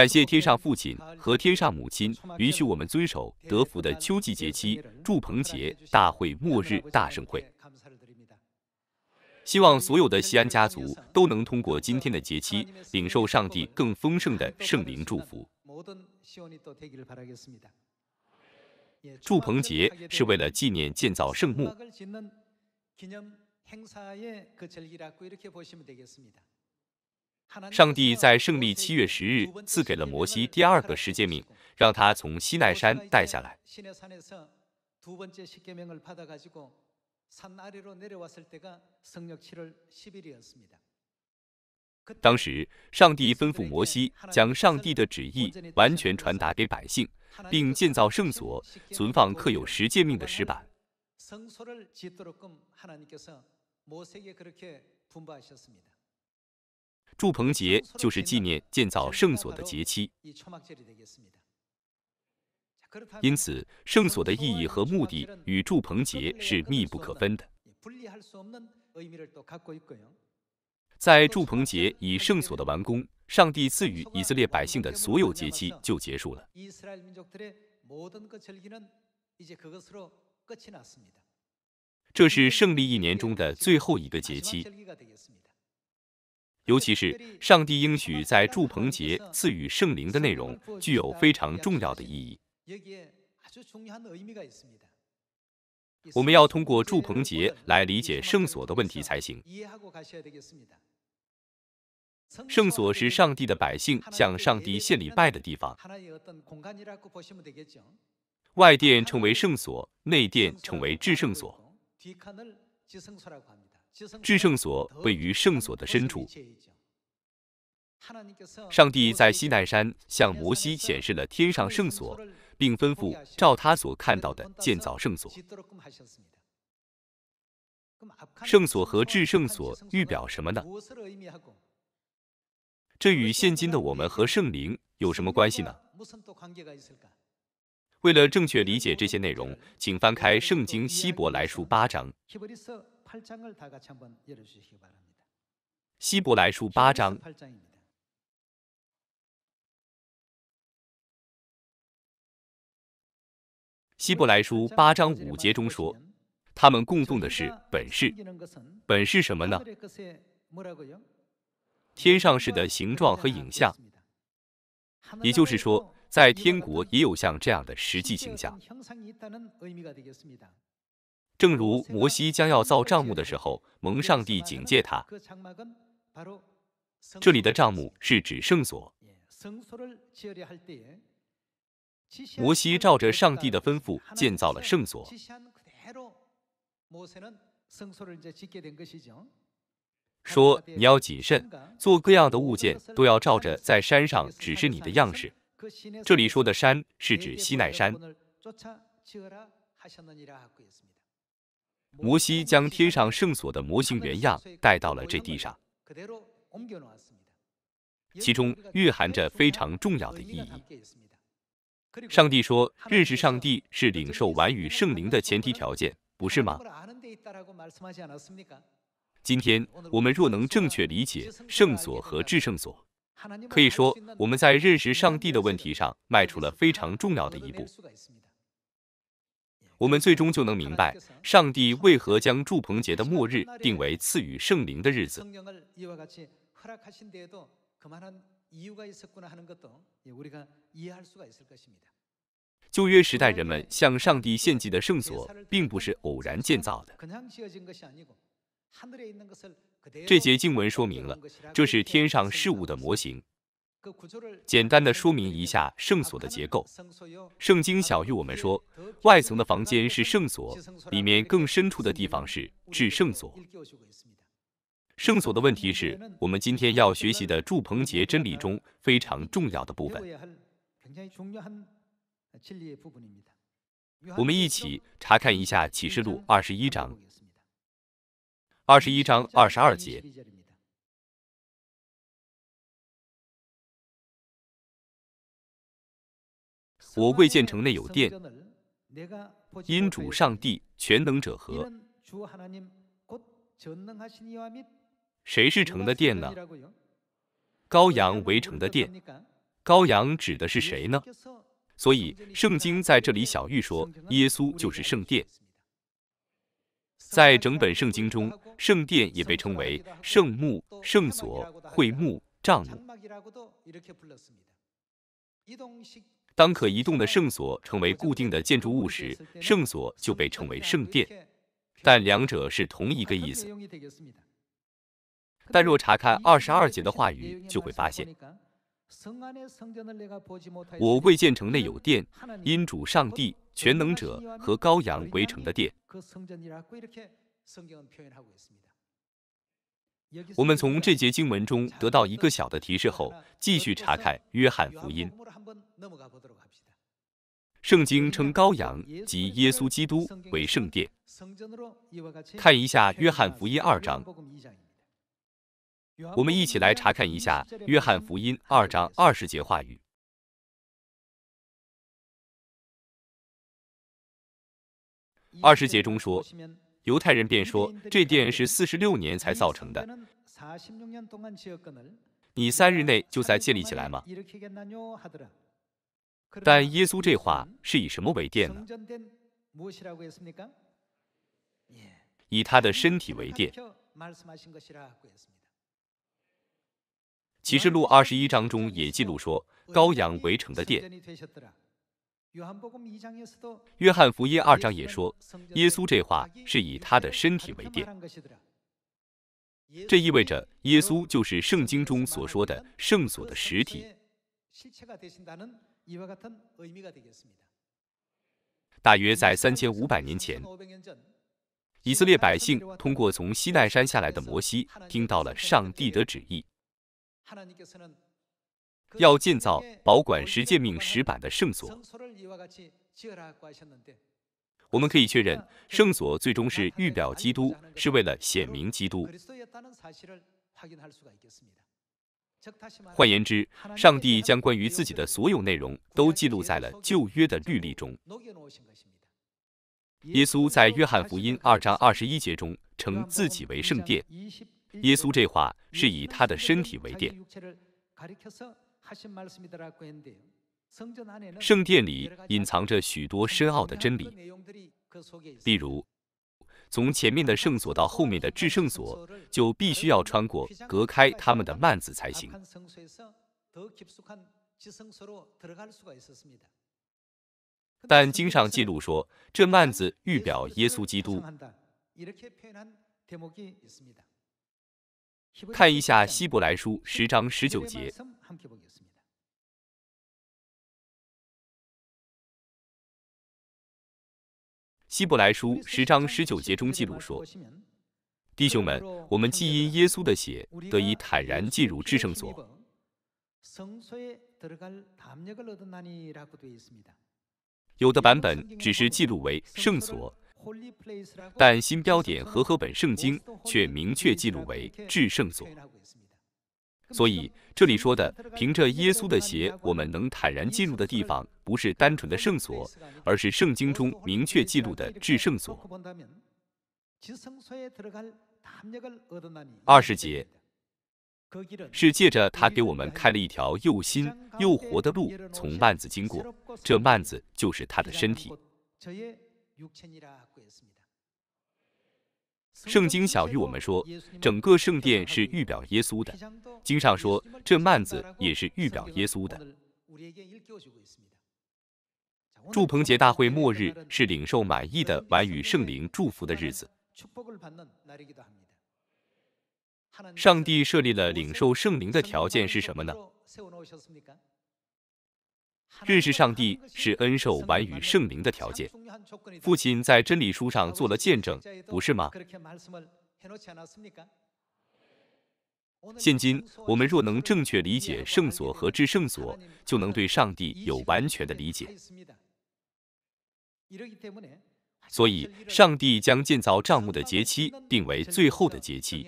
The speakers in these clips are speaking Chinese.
感谢天上父亲和天上母亲允许我们遵守德福的秋季节期祝棚节大会末日大盛会。希望所有的西安家族都能通过今天的节期领受上帝更丰盛的圣灵祝福。祝棚节是为了纪念建造圣墓。上帝在胜利七月十日赐给了摩西第二个十诫命，让他从西奈山带下来。当时，上帝吩咐摩西将上帝的旨意完全传达给百姓，并建造圣所，存放刻有十诫命的石板。祝棚节就是纪念建造圣所的节期，因此圣所的意义和目的与祝棚节是密不可分的。在祝棚节以圣所的完工，上帝赐予以色列百姓的所有节期就结束了。这是胜利一年中的最后一个节期。尤其是上帝应许在祝棚节赐予圣灵的内容具有非常重要的意义。我们要通过祝棚节来理解圣所的问题才行。圣所是上帝的百姓向上帝献礼拜的地方。外殿称为圣所，内殿称为至圣所。至圣所位于圣所的深处。上帝在西奈山向摩西显示了天上圣所，并吩咐照他所看到的建造圣所。圣所和至圣所预表什么呢？这与现今的我们和圣灵有什么关系呢？为了正确理解这些内容，请翻开圣经希伯来书八章。希伯来书八章。希伯来书八章五节中说：“他们共同的是本事。本是什么呢？天上式的形状和影像。也就是说，在天国也有像这样的实际形象。”正如摩西将要造帐幕的时候，蒙上帝警戒他，这里的帐幕是指圣所。摩西照着上帝的吩咐建造了圣所，说你要谨慎，做各样的物件都要照着在山上指示你的样式。这里说的山是指西奈山。摩西将天上圣所的模型原样带到了这地上，其中蕴含着非常重要的意义。上帝说：“认识上帝是领受完与圣灵的前提条件，不是吗？”今天，我们若能正确理解圣所和至圣所，可以说我们在认识上帝的问题上迈出了非常重要的一步。我们最终就能明白，上帝为何将祝棚节的末日定为赐予圣灵的日子。旧约时代人们向上帝献祭的圣所，并不是偶然建造的。这节经文说明了，这是天上事物的模型。简单的说明一下圣所的结构。圣经小于我们说，外层的房间是圣所，里面更深处的地方是至圣所。圣所的问题是我们今天要学习的祝棚节真理中非常重要的部分。我们一起查看一下启示录二十一章，二十一章二十二节。我未见城内有殿，因主上帝全能者何？谁是城的殿呢？羔羊为城的殿。羔羊指的是谁呢？所以圣经在这里小玉说，耶稣就是圣殿。在整本圣经中，圣殿也被称为圣墓、圣所、会墓、帐幕。当可移动的圣所成为固定的建筑物时，圣所就被称为圣殿，但两者是同一个意思。但若查看二十二节的话语，就会发现我未见城内有殿，因主上帝全能者和羔羊围城的殿。我们从这节经文中得到一个小的提示后，继续查看约翰福音。圣经称羔羊及耶稣基督为圣殿。看一下《约翰福音》二章，我们一起来查看一下《约翰福音》二章二十节话语。二十节中说，犹太人便说：“这殿是四十六年才造成的，你三日内就在建立起来吗？”但耶稣这话是以什么为殿呢？以他的身体为殿。启示录二十一章中也记录说，羔羊围城的殿。约翰福音二章也说，耶稣这话是以他的身体为殿。这意味着耶稣就是圣经中所说的圣所的实体。大约在三千五百年前，以色列百姓通过从西奈山下来的摩西，听到了上帝的旨意，要建造保管十诫命石板的圣所。我们可以确认，圣所最终是预表基督，是为了显明基督。换言之，上帝将关于自己的所有内容都记录在了旧约的律例中。耶稣在约翰福音二章二十一节中称自己为圣殿。耶稣这话是以他的身体为殿。圣殿里隐藏着许多深奥的真理，例如。从前面的圣所到后面的至圣所，就必须要穿过隔开他们的幔子才行。但经上记录说，这幔子预表耶稣基督。看一下希伯来书十章十九节。希伯来书十章十九节中记录说：“弟兄们，我们既因耶稣的血得以坦然进入至圣所。”有的版本只是记录为“圣所”，但新标点和合本圣经却明确记录为“至圣所”。所以这里说的，凭着耶稣的血，我们能坦然进入的地方，不是单纯的圣所，而是圣经中明确记录的至圣所。二十节是借着他给我们开了一条又新又活的路，从幔子经过，这幔子就是他的身体。圣经小玉我们说，整个圣殿是预表耶稣的。经上说，这幔子也是预表耶稣的。祝棚节大会末日是领受满意的、晚与圣灵祝福的日子。上帝设立了领受圣灵的条件是什么呢？认识上帝是恩受完与圣灵的条件。父亲在真理书上做了见证，不是吗？现今我们若能正确理解圣所和至圣所，就能对上帝有完全的理解。所以，上帝将建造帐幕的节期定为最后的节期。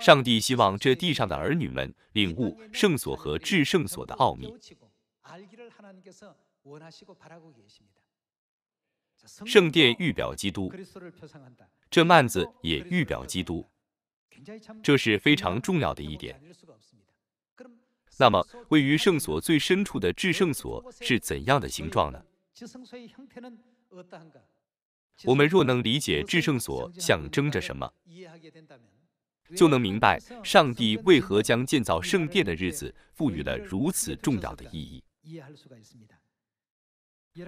上帝希望这地上的儿女们领悟圣所和至圣所的奥秘。圣殿预表基督，这幔子也预表基督。这是非常重要的一点。那么，位于圣所最深处的至圣所是怎样的形状呢？我们若能理解至圣所象征着什么？就能明白上帝为何将建造圣殿的日子赋予了如此重要的意义。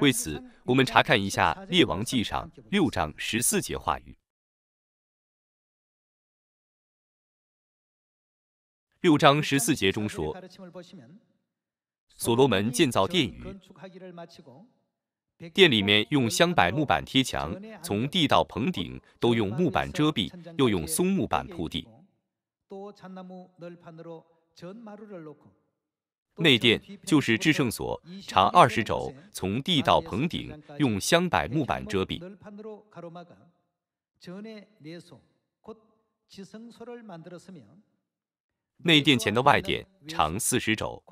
为此，我们查看一下《列王记》上六章十四节话语。六章十四节中说，所罗门建造殿宇。店里面用香柏木板贴墙，从地到棚顶都用木板遮蔽，又用松木板铺地。内殿就是制胜所，长二十肘，从地到棚顶用香柏木板遮蔽。内殿前的外殿长四十肘。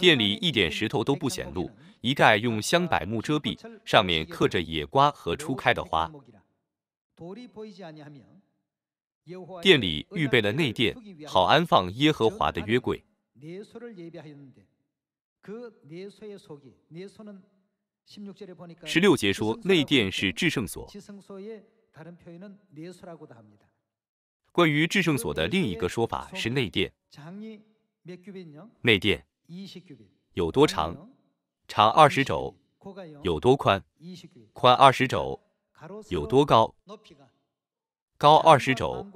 店里一点石头都不显露，一概用香柏木遮蔽，上面刻着野瓜和初开的花。店里预备了内殿，好安放耶和华的约柜。十六节说内殿是至圣所。关于至圣所的另一个说法是内殿。内殿。有多长？长二十肘。有多宽？宽二十肘。有多高？高二十肘。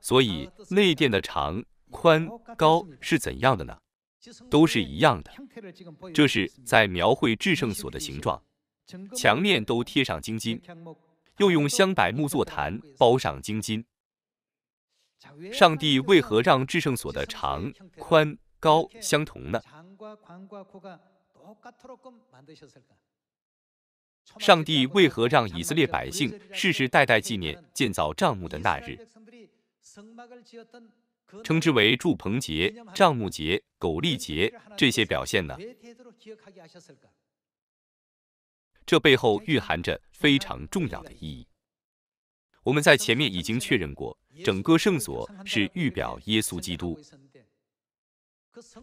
所以内殿的长、宽、高是怎样的呢？都是一样的。这是在描绘制胜所的形状。墙面都贴上金金，又用香柏木座坛包上金金。上帝为何让制胜所的长、宽？高相同呢？上帝为何让以色列百姓世世代代纪念建造帐幕的那日，称之为祝棚节、帐幕节、狗利节？这些表现呢？这背后蕴含着非常重要的意义。我们在前面已经确认过，整个圣所是预表耶稣基督。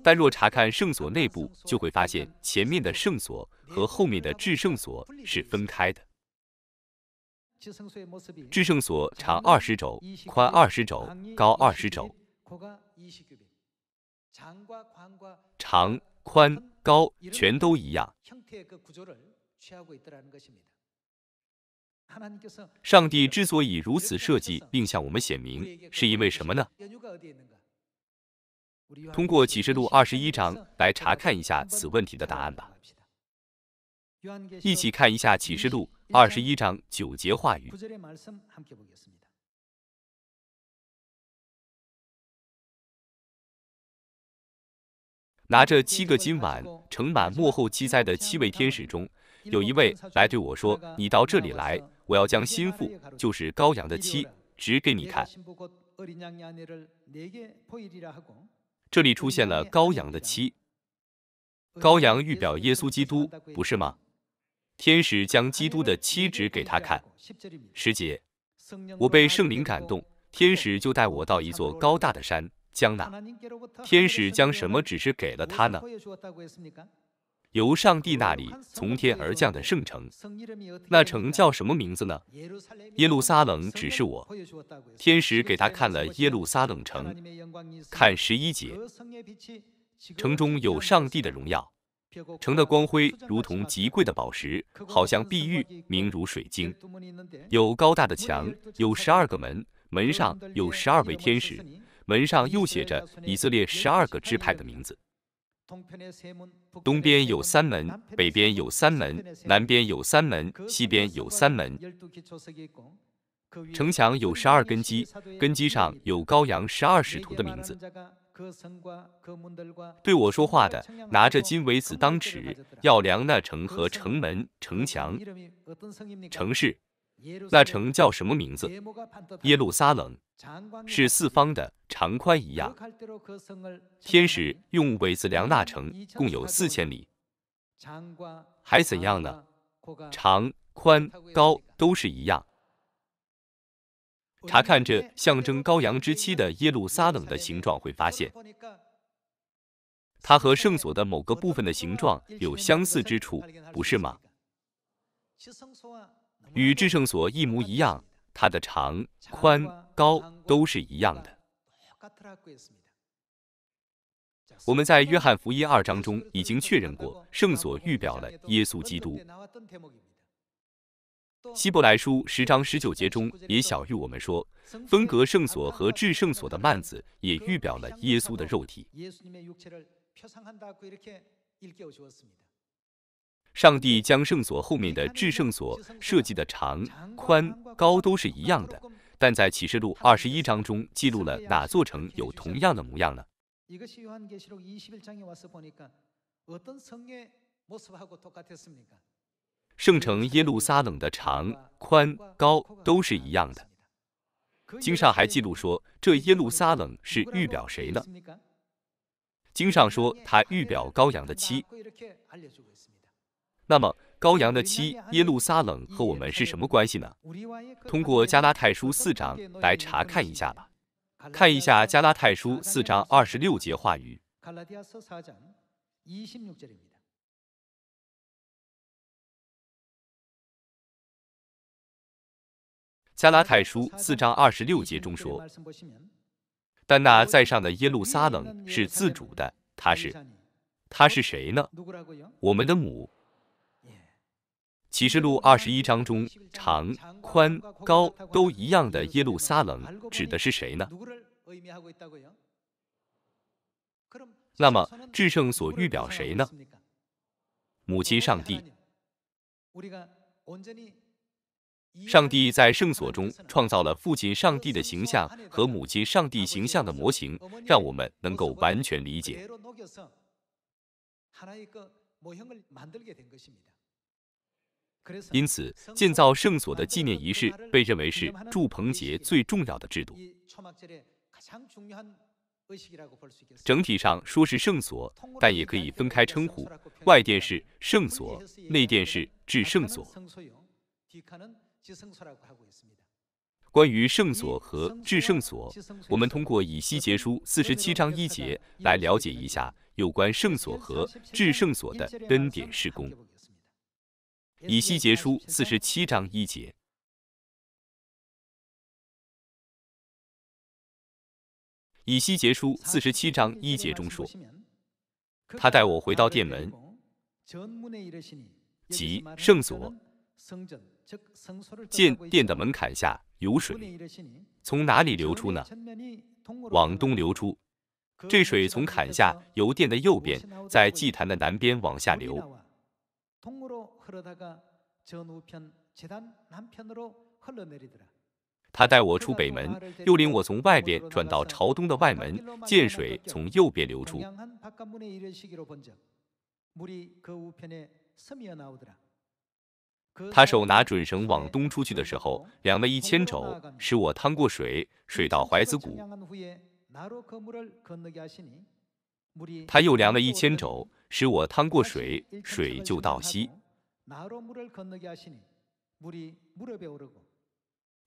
但若查看圣所内部，就会发现前面的圣所和后面的至圣所是分开的。至圣所长二十肘，宽二十肘，高二十肘，长、宽、高全都一样。上帝之所以如此设计，并向我们显明，是因为什么呢？通过启示录二十一章来查看一下此问题的答案吧。一起看一下启示录二十一章九节话语。拿着七个金碗盛满末后七灾的七位天使中，有一位来对我说：“你到这里来，我要将心腹，就是羔羊的妻，指给你看。”这里出现了羔羊的妻，羔羊预表耶稣基督，不是吗？天使将基督的妻指给他看。十节，我被圣灵感动，天使就带我到一座高大的山，将那天使将什么指示给了他呢？由上帝那里从天而降的圣城，那城叫什么名字呢？耶路撒冷只是我天使给他看了耶路撒冷城，看十一节，城中有上帝的荣耀，城的光辉如同极贵的宝石，好像碧玉，明如水晶，有高大的墙，有十二个门，门上有十二位天使，门上又写着以色列十二个支派的名字。东边有三门，北边有三门，南边有三门，西边有三门。城墙有十二根基，根基上有高阳十二使徒的名字。对我说话的拿着金苇子当尺，要量那城和城门、城墙、城市。那城叫什么名字？耶路撒冷。是四方的，长宽一样。天使用苇子量大成，共有四千里。还怎样呢？长、宽、高都是一样。查看这象征羔羊之妻的耶路撒冷的形状，会发现它和圣所的某个部分的形状有相似之处，不是吗？与至圣所一模一样。它的长、宽、高都是一样的。我们在约翰福音二章中已经确认过，圣所预表了耶稣基督。希伯来书十章十九节中也小谕我们说，分隔圣所和至圣所的幔子也预表了耶稣的肉体。上帝将圣所后面的至圣所设计的长、宽、高都是一样的，但在启示录二十一章中记录了哪座城有同样的模样呢？圣城耶路撒冷的长、宽、高都是一样的。经上还记录说，这耶路撒冷是预表谁呢？经上说，它预表羔羊的妻。那么，羔羊的妻耶路撒冷和我们是什么关系呢？通过加拉太书四章来查看一下吧。看一下加拉太书四章二十六节话语。加拉太书四章二十六节中说：“但那在上的耶路撒冷是自主的，他是，他是谁呢？我们的母。”启示录二十一章中，长、宽、高都一样的耶路撒冷指的是谁呢？那么至圣所预表谁呢？母亲上帝。上帝在圣所中创造了父亲上帝的形象和母亲上帝形象的模型，让我们能够完全理解。因此，建造圣所的纪念仪式被认为是祝棚节最重要的制度。整体上说是圣所，但也可以分开称呼：外殿是圣所，内殿是至圣所。关于圣所和至圣所，我们通过以西结书四十七章一节来了解一下有关圣所和至圣所的恩典事工。以西结书四十七章一节，以西结书四十七章一节中说：“他带我回到殿门，即圣所，见殿的门槛下有水，从哪里流出呢？往东流出，这水从坎下由殿的右边，在祭坛的南边往下流。”他带我出北门，又领我从外边转到朝东的外门，见水从右边流出。他手拿准绳往东出去的时候，量了一千肘，使我趟过水，水到怀子谷。他又量了一千肘。使我趟过水，水就到膝；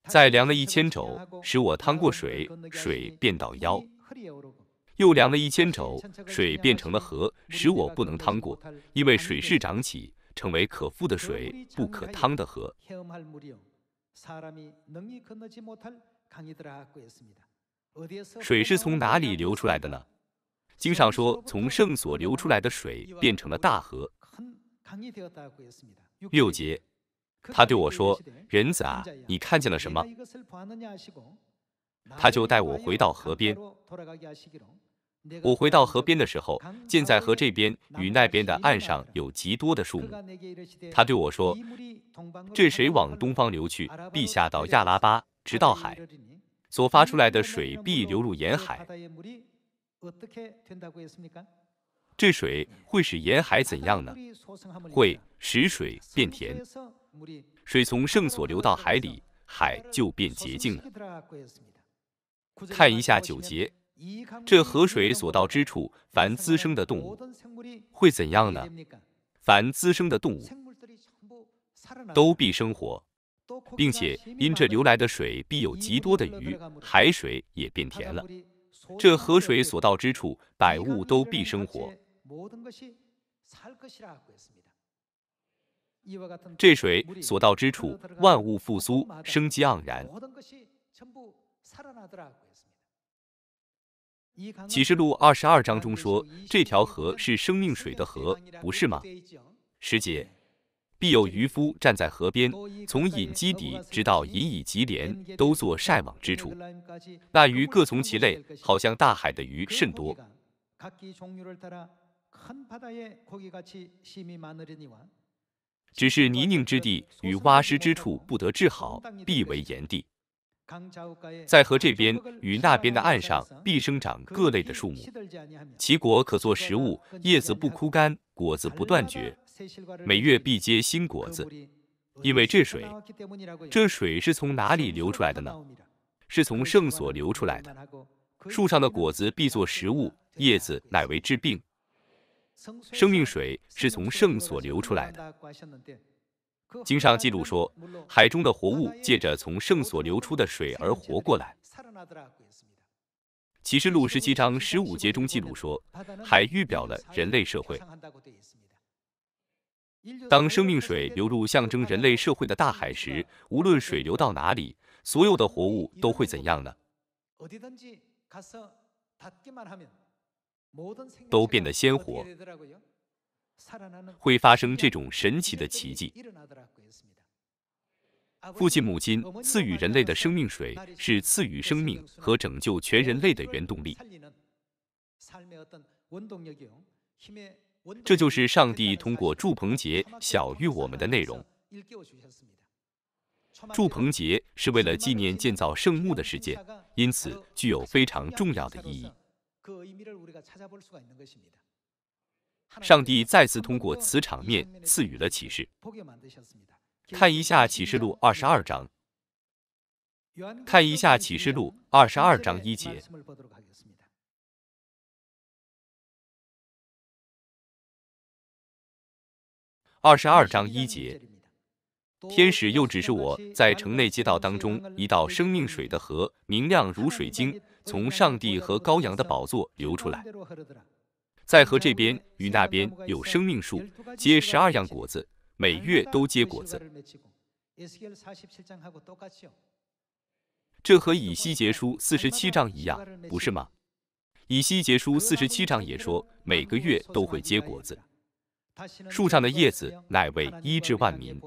再量了一千肘，使我趟过水，水便到腰；又量了一千肘，水变成了河，使我不能趟过，因为水势涨起，成为可覆的水，不可趟的河。水是从哪里流出来的呢？经上说，从圣所流出来的水变成了大河。六节，他对我说：“人子啊，你看见了什么？”他就带我回到河边。我回到河边的时候，见在河这边与那边的岸上有极多的树木。他对我说：“这水往东方流去，必下到亚拉巴，直到海；所发出来的水必流入沿海。”这水会使沿海怎样呢？会使水变甜。水从圣所流到海里，海就变洁净了。看一下九节，这河水所到之处，凡滋生的动物会怎样呢？凡滋生的动物都必生活，并且因这流来的水必有极多的鱼，海水也变甜了。这河水所到之处，百物都必生活。这水所到之处，万物复苏，生机盎然。启示录二十二章中说，这条河是生命水的河，不是吗？师姐。必有渔夫站在河边，从引基底直到引以及连，都做晒网之处。那鱼各从其类，好像大海的鱼甚多。只是泥泞之地与洼湿之处不得治好，必为炎地。在河这边与那边的岸上，必生长各类的树木，其果可做食物，叶子不枯干，果子不断绝。每月必接新果子，因为这水，这水是从哪里流出来的呢？是从圣所流出来的。树上的果子必作食物，叶子乃为治病。生命水是从圣所流出来的。经上记录说，海中的活物借着从圣所流出的水而活过来。启示录十七章十五节中记录说，海预表了人类社会。当生命水流入象征人类社会的大海时，无论水流到哪里，所有的活物都会怎样呢？都变得鲜活，会发生这种神奇的奇迹。父亲母亲赐予人类的生命水，是赐予生命和拯救全人类的原动力。这就是上帝通过祝鹏节晓谕我们的内容。祝鹏节是为了纪念建造圣墓的事件，因此具有非常重要的意义。上帝再次通过此场面赐予了启示。看一下启示录二十二章，看一下启示录二十二章一节。二十二章一节，天使又指示我，在城内街道当中，一道生命水的河，明亮如水晶，从上帝和羔羊的宝座流出来。在河这边与那边有生命树，结十二样果子，每月都结果子。这和以西结书四十七章一样，不是吗？以西结书四十七章也说，每个月都会结果子。树上的叶子乃为医治万民。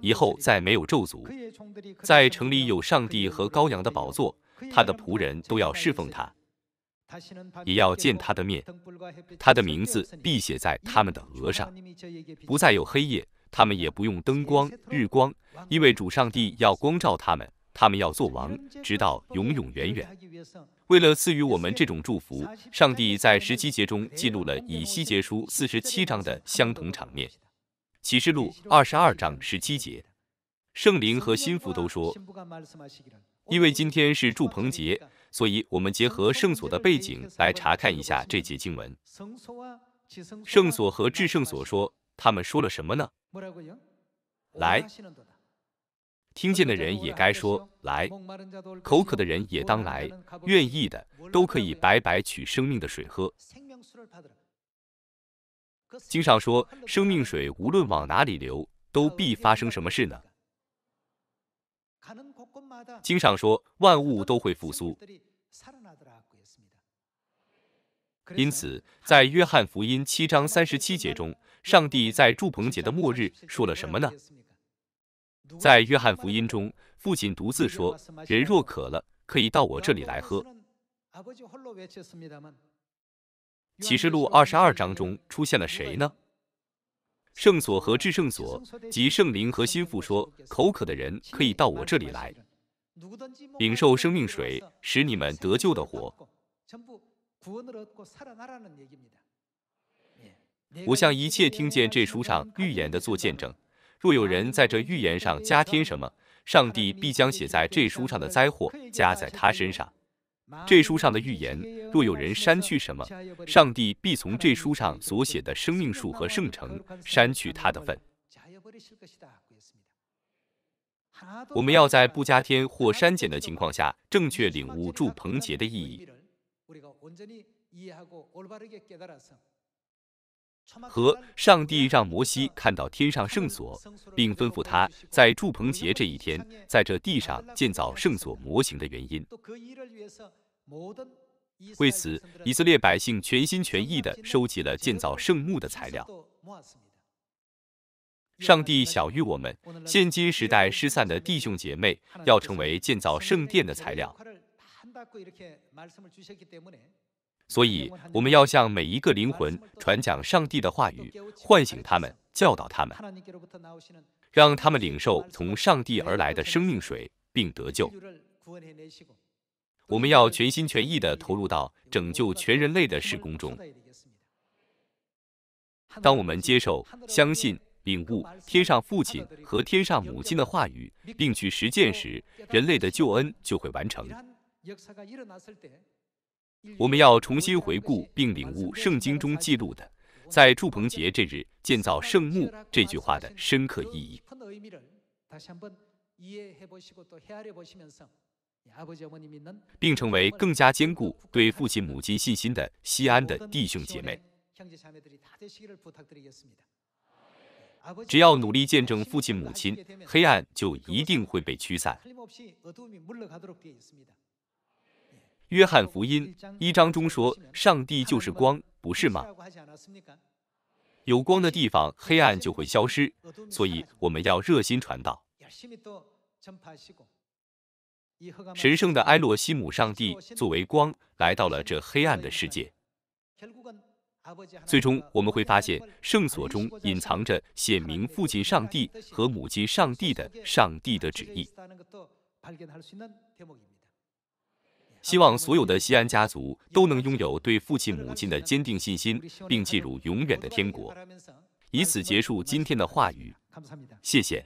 以后再没有咒诅，在城里有上帝和羔羊的宝座，他的仆人都要侍奉他，也要见他的面，他的名字必写在他们的额上。不再有黑夜，他们也不用灯光、日光，因为主上帝要光照他们。他们要做王，直到永永远远。为了赐予我们这种祝福，上帝在十七节中记录了以西结书四十七章的相同场面。启示录二十二章十七节，圣灵和心腹都说：“因为今天是祝棚节，所以我们结合圣所的背景来查看一下这节经文。”圣所和至圣所说，他们说了什么呢？来。听见的人也该说来，口渴的人也当来，愿意的都可以白白取生命的水喝。经上说，生命水无论往哪里流，都必发生什么事呢？经上说，万物都会复苏。因此，在约翰福音七章三十七节中，上帝在祝棚节的末日说了什么呢？在约翰福音中，父亲独自说：“人若渴了，可以到我这里来喝。”启示录二十二章中出现了谁呢？圣所和至圣所及圣灵和心腹说：“口渴的人可以到我这里来，领受生命水，使你们得救的活。”我向一切听见这书上预言的做见证。若有人在这预言上加添什么，上帝必将写在这书上的灾祸加在他身上。这书上的预言，若有人删去什么，上帝必从这书上所写的生命树和圣城删去他的份。我们要在不加添或删减的情况下，正确领悟祝棚节的意义。和上帝让摩西看到天上圣所，并吩咐他在祝棚节这一天在这地上建造圣所模型的原因。为此，以色列百姓全心全意地收集了建造圣墓的材料。上帝晓谕我们，现今时代失散的弟兄姐妹要成为建造圣殿的材料。所以，我们要向每一个灵魂传讲上帝的话语，唤醒他们，教导他们，让他们领受从上帝而来的生命水，并得救。我们要全心全意地投入到拯救全人类的施工中。当我们接受、相信、领悟天上父亲和天上母亲的话语，并去实践时，人类的救恩就会完成。我们要重新回顾并领悟圣经中记录的“在祝棚节这日建造圣墓这句话的深刻意义，并成为更加坚固对父亲母亲信心的西安的弟兄姐妹。只要努力见证父亲母亲，黑暗就一定会被驱散。约翰福音一章中说：“上帝就是光，不是吗？有光的地方，黑暗就会消失。所以我们要热心传道。神圣的埃洛西姆上帝作为光来到了这黑暗的世界。最终，我们会发现圣所中隐藏着显明父亲上帝和母亲上帝的上帝的旨意。”希望所有的西安家族都能拥有对父亲母亲的坚定信心，并进入永远的天国，以此结束今天的话语。谢谢。